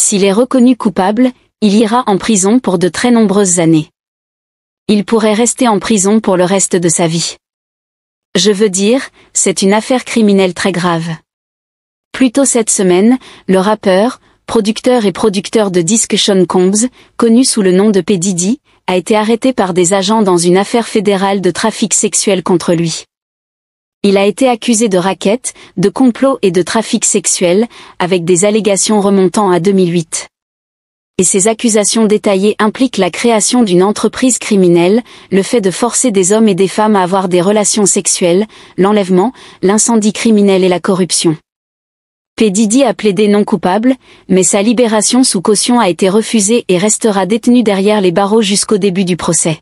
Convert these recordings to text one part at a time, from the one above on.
S'il est reconnu coupable, il ira en prison pour de très nombreuses années. Il pourrait rester en prison pour le reste de sa vie. Je veux dire, c'est une affaire criminelle très grave. Plus tôt cette semaine, le rappeur, producteur et producteur de disques Sean Combs, connu sous le nom de P. a été arrêté par des agents dans une affaire fédérale de trafic sexuel contre lui. Il a été accusé de racket, de complot et de trafic sexuel, avec des allégations remontant à 2008. Et ces accusations détaillées impliquent la création d'une entreprise criminelle, le fait de forcer des hommes et des femmes à avoir des relations sexuelles, l'enlèvement, l'incendie criminel et la corruption. Pedidi a plaidé non coupable, mais sa libération sous caution a été refusée et restera détenue derrière les barreaux jusqu'au début du procès.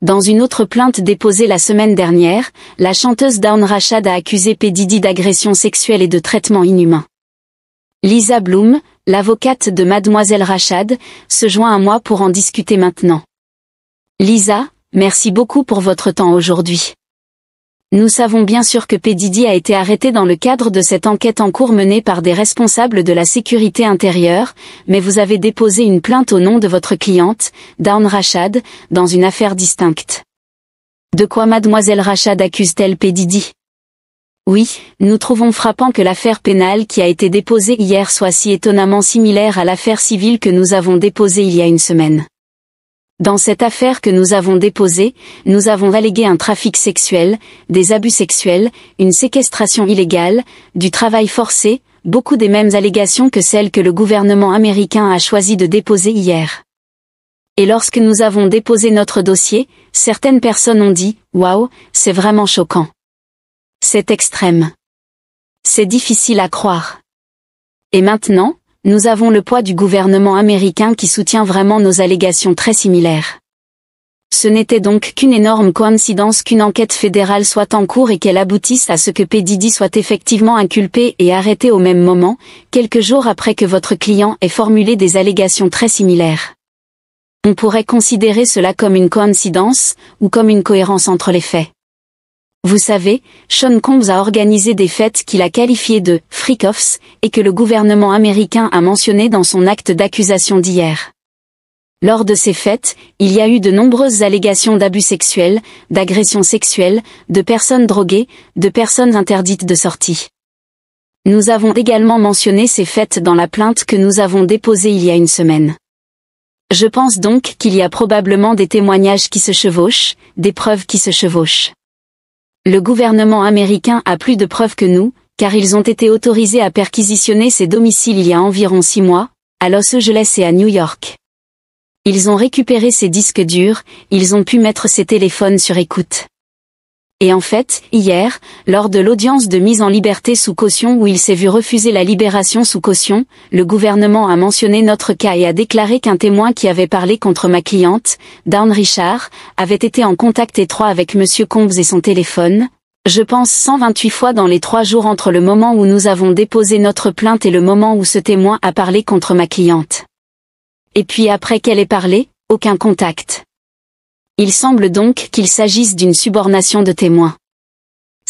Dans une autre plainte déposée la semaine dernière, la chanteuse Dawn Rachad a accusé P. d'agression sexuelle et de traitement inhumain. Lisa Bloom, l'avocate de Mademoiselle Rachad, se joint à moi pour en discuter maintenant. Lisa, merci beaucoup pour votre temps aujourd'hui. Nous savons bien sûr que Pédidi a été arrêté dans le cadre de cette enquête en cours menée par des responsables de la sécurité intérieure, mais vous avez déposé une plainte au nom de votre cliente, Dawn Rachad, dans une affaire distincte. De quoi Mademoiselle Rachad accuse-t-elle Pédidi ?»« oui, nous trouvons frappant que l'affaire pénale qui a été déposée hier soit si étonnamment similaire à l'affaire civile que nous avons déposée il y a une semaine. Dans cette affaire que nous avons déposée, nous avons allégué un trafic sexuel, des abus sexuels, une séquestration illégale, du travail forcé, beaucoup des mêmes allégations que celles que le gouvernement américain a choisi de déposer hier. Et lorsque nous avons déposé notre dossier, certaines personnes ont dit « Waouh, c'est vraiment choquant. C'est extrême. C'est difficile à croire. » Et maintenant, nous avons le poids du gouvernement américain qui soutient vraiment nos allégations très similaires. Ce n'était donc qu'une énorme coïncidence qu'une enquête fédérale soit en cours et qu'elle aboutisse à ce que P. Didi soit effectivement inculpé et arrêté au même moment, quelques jours après que votre client ait formulé des allégations très similaires. On pourrait considérer cela comme une coïncidence, ou comme une cohérence entre les faits. Vous savez, Sean Combs a organisé des fêtes qu'il a qualifiées de « freak-offs » et que le gouvernement américain a mentionné dans son acte d'accusation d'hier. Lors de ces fêtes, il y a eu de nombreuses allégations d'abus sexuels, d'agressions sexuelles, de personnes droguées, de personnes interdites de sortie. Nous avons également mentionné ces fêtes dans la plainte que nous avons déposée il y a une semaine. Je pense donc qu'il y a probablement des témoignages qui se chevauchent, des preuves qui se chevauchent le gouvernement américain a plus de preuves que nous, car ils ont été autorisés à perquisitionner ces domiciles il y a environ six mois, à Los Angeles et à New York. Ils ont récupéré ces disques durs, ils ont pu mettre ces téléphones sur écoute. Et en fait, hier, lors de l'audience de mise en liberté sous caution où il s'est vu refuser la libération sous caution, le gouvernement a mentionné notre cas et a déclaré qu'un témoin qui avait parlé contre ma cliente, Down Richard, avait été en contact étroit avec M. Combs et son téléphone, je pense 128 fois dans les trois jours entre le moment où nous avons déposé notre plainte et le moment où ce témoin a parlé contre ma cliente. Et puis après qu'elle ait parlé, aucun contact. Il semble donc qu'il s'agisse d'une subornation de témoins.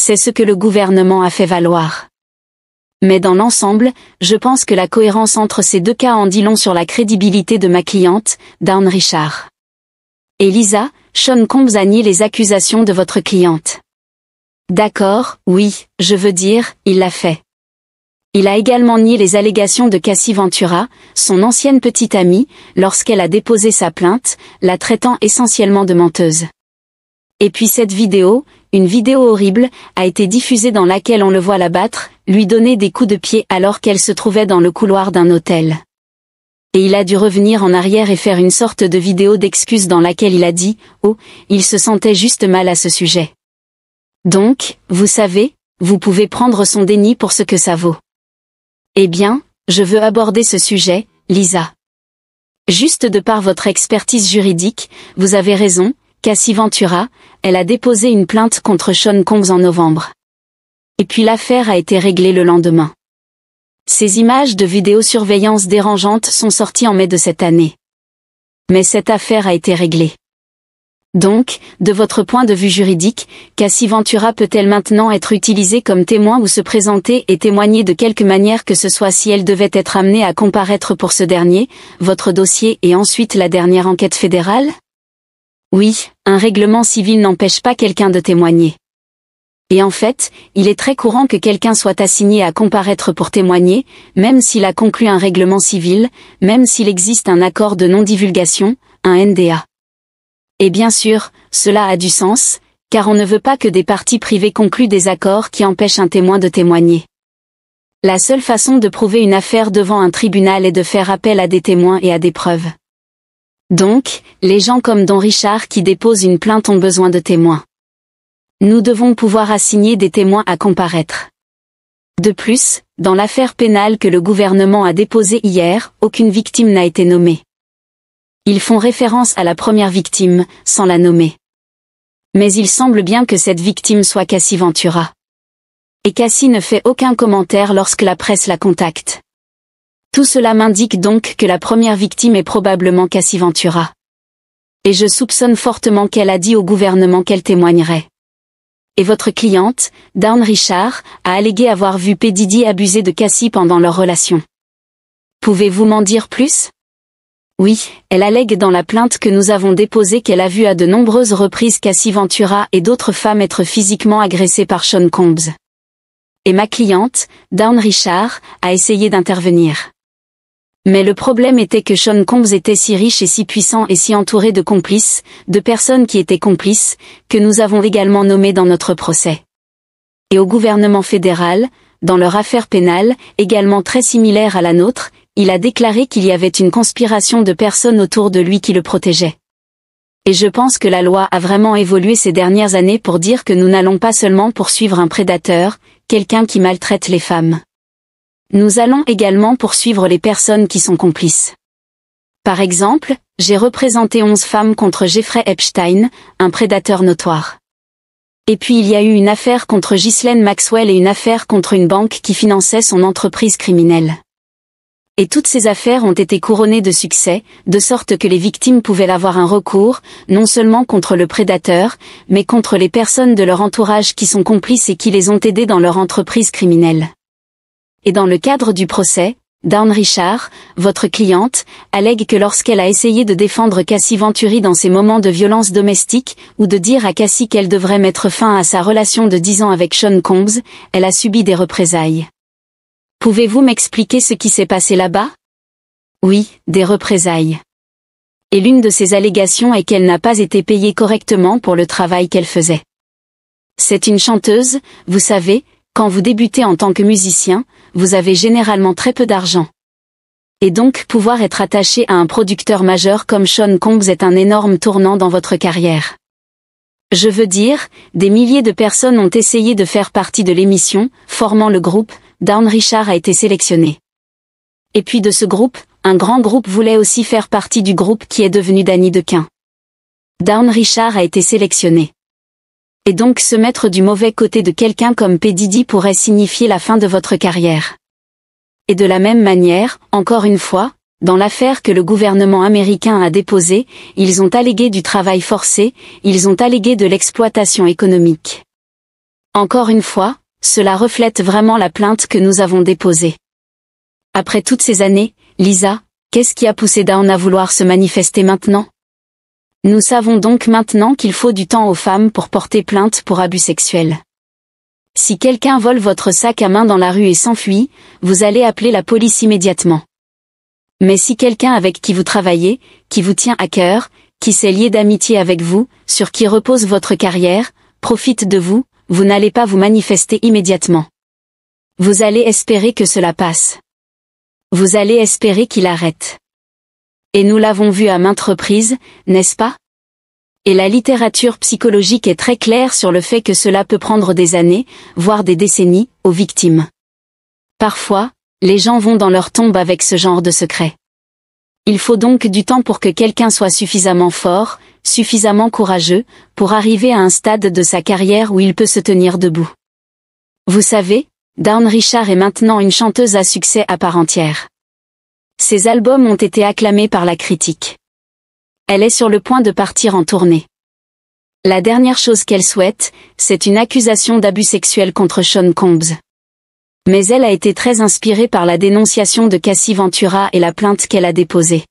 C'est ce que le gouvernement a fait valoir. Mais dans l'ensemble, je pense que la cohérence entre ces deux cas en dit long sur la crédibilité de ma cliente, Dawn Richard. Elisa, Sean Combs a nié les accusations de votre cliente. D'accord, oui, je veux dire, il l'a fait. Il a également nié les allégations de Cassie Ventura, son ancienne petite amie, lorsqu'elle a déposé sa plainte, la traitant essentiellement de menteuse. Et puis cette vidéo, une vidéo horrible, a été diffusée dans laquelle on le voit la battre, lui donner des coups de pied alors qu'elle se trouvait dans le couloir d'un hôtel. Et il a dû revenir en arrière et faire une sorte de vidéo d'excuse dans laquelle il a dit « Oh, il se sentait juste mal à ce sujet ». Donc, vous savez, vous pouvez prendre son déni pour ce que ça vaut. Eh bien, je veux aborder ce sujet, Lisa. Juste de par votre expertise juridique, vous avez raison, Cassie Ventura, elle a déposé une plainte contre Sean Combs en novembre. Et puis l'affaire a été réglée le lendemain. Ces images de vidéosurveillance dérangeantes sont sorties en mai de cette année. Mais cette affaire a été réglée. Donc, de votre point de vue juridique, Cassie Ventura peut-elle maintenant être utilisée comme témoin ou se présenter et témoigner de quelque manière que ce soit si elle devait être amenée à comparaître pour ce dernier, votre dossier et ensuite la dernière enquête fédérale Oui, un règlement civil n'empêche pas quelqu'un de témoigner. Et en fait, il est très courant que quelqu'un soit assigné à comparaître pour témoigner, même s'il a conclu un règlement civil, même s'il existe un accord de non-divulgation, un NDA. Et bien sûr, cela a du sens, car on ne veut pas que des parties privées concluent des accords qui empêchent un témoin de témoigner. La seule façon de prouver une affaire devant un tribunal est de faire appel à des témoins et à des preuves. Donc, les gens comme Don Richard qui déposent une plainte ont besoin de témoins. Nous devons pouvoir assigner des témoins à comparaître. De plus, dans l'affaire pénale que le gouvernement a déposée hier, aucune victime n'a été nommée. Ils font référence à la première victime, sans la nommer. Mais il semble bien que cette victime soit Cassie Ventura. Et Cassie ne fait aucun commentaire lorsque la presse la contacte. Tout cela m'indique donc que la première victime est probablement Cassie Ventura. Et je soupçonne fortement qu'elle a dit au gouvernement qu'elle témoignerait et votre cliente, Dawn Richard, a allégué avoir vu Pedidi abuser de Cassie pendant leur relation. Pouvez-vous m'en dire plus oui, elle allègue dans la plainte que nous avons déposée qu'elle a vu à de nombreuses reprises Cassie Ventura et d'autres femmes être physiquement agressées par Sean Combs. Et ma cliente, Dawn Richard, a essayé d'intervenir. Mais le problème était que Sean Combs était si riche et si puissant et si entouré de complices, de personnes qui étaient complices, que nous avons également nommées dans notre procès. Et au gouvernement fédéral, dans leur affaire pénale, également très similaire à la nôtre, il a déclaré qu'il y avait une conspiration de personnes autour de lui qui le protégeaient. Et je pense que la loi a vraiment évolué ces dernières années pour dire que nous n'allons pas seulement poursuivre un prédateur, quelqu'un qui maltraite les femmes. Nous allons également poursuivre les personnes qui sont complices. Par exemple, j'ai représenté 11 femmes contre Jeffrey Epstein, un prédateur notoire. Et puis il y a eu une affaire contre Ghislaine Maxwell et une affaire contre une banque qui finançait son entreprise criminelle et toutes ces affaires ont été couronnées de succès, de sorte que les victimes pouvaient avoir un recours, non seulement contre le prédateur, mais contre les personnes de leur entourage qui sont complices et qui les ont aidés dans leur entreprise criminelle. Et dans le cadre du procès, Dawn Richard, votre cliente, allègue que lorsqu'elle a essayé de défendre Cassie Venturi dans ses moments de violence domestique, ou de dire à Cassie qu'elle devrait mettre fin à sa relation de 10 ans avec Sean Combs, elle a subi des représailles. Pouvez-vous m'expliquer ce qui s'est passé là-bas Oui, des représailles. Et l'une de ces allégations est qu'elle n'a pas été payée correctement pour le travail qu'elle faisait. C'est une chanteuse, vous savez, quand vous débutez en tant que musicien, vous avez généralement très peu d'argent. Et donc pouvoir être attaché à un producteur majeur comme Sean Combs est un énorme tournant dans votre carrière. Je veux dire, des milliers de personnes ont essayé de faire partie de l'émission, formant le groupe, Down Richard a été sélectionné. Et puis de ce groupe, un grand groupe voulait aussi faire partie du groupe qui est devenu Danny Dequin. Down Richard a été sélectionné. Et donc se mettre du mauvais côté de quelqu'un comme P. pourrait signifier la fin de votre carrière. Et de la même manière, encore une fois, dans l'affaire que le gouvernement américain a déposée, ils ont allégué du travail forcé, ils ont allégué de l'exploitation économique. Encore une fois, cela reflète vraiment la plainte que nous avons déposée. Après toutes ces années, Lisa, qu'est-ce qui a poussé Dawn à vouloir se manifester maintenant Nous savons donc maintenant qu'il faut du temps aux femmes pour porter plainte pour abus sexuels. Si quelqu'un vole votre sac à main dans la rue et s'enfuit, vous allez appeler la police immédiatement. Mais si quelqu'un avec qui vous travaillez, qui vous tient à cœur, qui s'est lié d'amitié avec vous, sur qui repose votre carrière, profite de vous, vous n'allez pas vous manifester immédiatement. Vous allez espérer que cela passe. Vous allez espérer qu'il arrête. Et nous l'avons vu à maintes reprises, n'est-ce pas Et la littérature psychologique est très claire sur le fait que cela peut prendre des années, voire des décennies, aux victimes. Parfois, les gens vont dans leur tombe avec ce genre de secret. Il faut donc du temps pour que quelqu'un soit suffisamment fort, suffisamment courageux, pour arriver à un stade de sa carrière où il peut se tenir debout. Vous savez, Dawn Richard est maintenant une chanteuse à succès à part entière. Ses albums ont été acclamés par la critique. Elle est sur le point de partir en tournée. La dernière chose qu'elle souhaite, c'est une accusation d'abus sexuel contre Sean Combs. Mais elle a été très inspirée par la dénonciation de Cassie Ventura et la plainte qu'elle a déposée.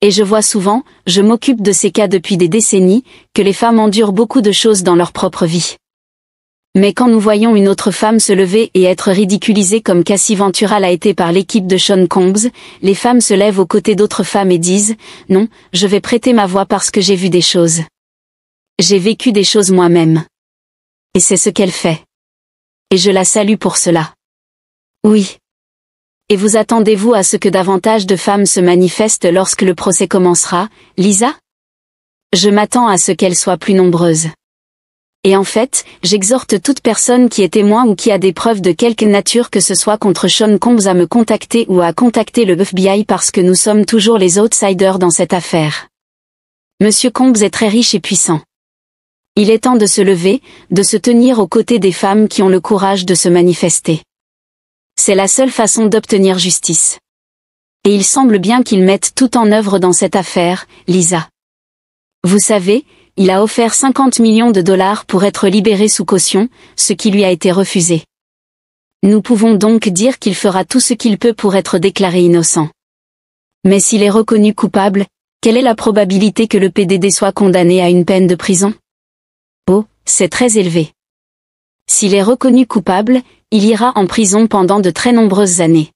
Et je vois souvent, je m'occupe de ces cas depuis des décennies, que les femmes endurent beaucoup de choses dans leur propre vie. Mais quand nous voyons une autre femme se lever et être ridiculisée comme Cassie Ventura l'a été par l'équipe de Sean Combs, les femmes se lèvent aux côtés d'autres femmes et disent « Non, je vais prêter ma voix parce que j'ai vu des choses. J'ai vécu des choses moi-même. » Et c'est ce qu'elle fait. Et je la salue pour cela. Oui et vous attendez-vous à ce que davantage de femmes se manifestent lorsque le procès commencera, Lisa Je m'attends à ce qu'elles soient plus nombreuses. Et en fait, j'exhorte toute personne qui est témoin ou qui a des preuves de quelque nature que ce soit contre Sean Combs à me contacter ou à contacter le FBI parce que nous sommes toujours les outsiders dans cette affaire. Monsieur Combs est très riche et puissant. Il est temps de se lever, de se tenir aux côtés des femmes qui ont le courage de se manifester. C'est la seule façon d'obtenir justice. Et il semble bien qu'il mettent tout en œuvre dans cette affaire, Lisa. Vous savez, il a offert 50 millions de dollars pour être libéré sous caution, ce qui lui a été refusé. Nous pouvons donc dire qu'il fera tout ce qu'il peut pour être déclaré innocent. Mais s'il est reconnu coupable, quelle est la probabilité que le PDD soit condamné à une peine de prison Oh, c'est très élevé. S'il est reconnu coupable, il ira en prison pendant de très nombreuses années.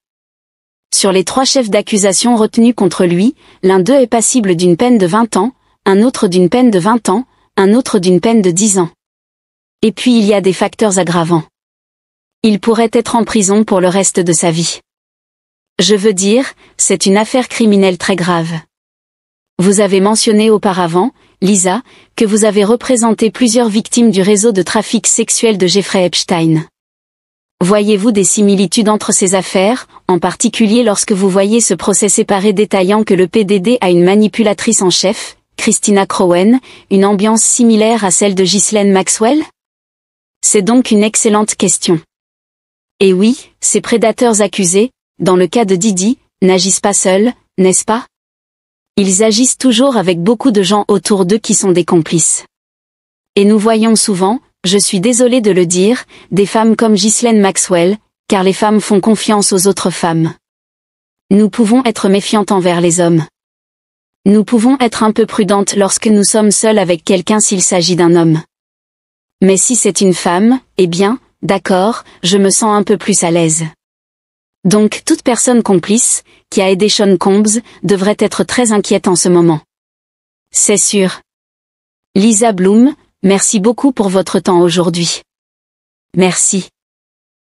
Sur les trois chefs d'accusation retenus contre lui, l'un d'eux est passible d'une peine de 20 ans, un autre d'une peine de 20 ans, un autre d'une peine de 10 ans. Et puis il y a des facteurs aggravants. Il pourrait être en prison pour le reste de sa vie. Je veux dire, c'est une affaire criminelle très grave. Vous avez mentionné auparavant, Lisa, que vous avez représenté plusieurs victimes du réseau de trafic sexuel de Jeffrey Epstein. Voyez-vous des similitudes entre ces affaires, en particulier lorsque vous voyez ce procès séparé détaillant que le PDD a une manipulatrice en chef, Christina Crowen, une ambiance similaire à celle de Ghislaine Maxwell C'est donc une excellente question. Et eh oui, ces prédateurs accusés, dans le cas de Didi, n'agissent pas seuls, n'est-ce pas ils agissent toujours avec beaucoup de gens autour d'eux qui sont des complices. Et nous voyons souvent, je suis désolée de le dire, des femmes comme Ghislaine Maxwell, car les femmes font confiance aux autres femmes. Nous pouvons être méfiantes envers les hommes. Nous pouvons être un peu prudentes lorsque nous sommes seuls avec quelqu'un s'il s'agit d'un homme. Mais si c'est une femme, eh bien, d'accord, je me sens un peu plus à l'aise. Donc toute personne complice, qui a aidé Sean Combs, devrait être très inquiète en ce moment. C'est sûr. Lisa Bloom, merci beaucoup pour votre temps aujourd'hui. Merci.